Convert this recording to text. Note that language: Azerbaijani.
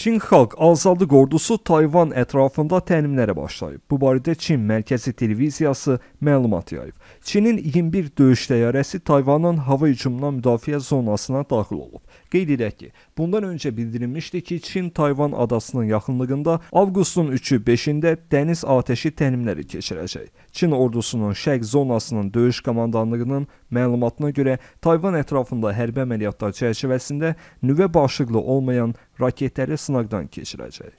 Çin Xalq Azadlıq Ordusu Tayvan ətrafında təlimlərə başlayıb. Bu barədə Çin Mərkəzi Televiziyası məlumat yayıb. Çinin 21 döyüş təyyarəsi Tayvanın hava hücumundan müdafiə zonasına daxil olub. Qeyd edək ki, bundan öncə bildirilmişdi ki, Çin Tayvan adasının yaxınlığında avqustun 3-ü 5-də dəniz atəşi təlimləri keçirəcək. Çin ordusunun Şərq zonasının döyüş komandanlığının məlumatına görə Tayvan ətrafında hərbi əməliyyatlar çərçivəsində nüvə başlıqlı olmayan raketləri sınaqdan keçirəcək.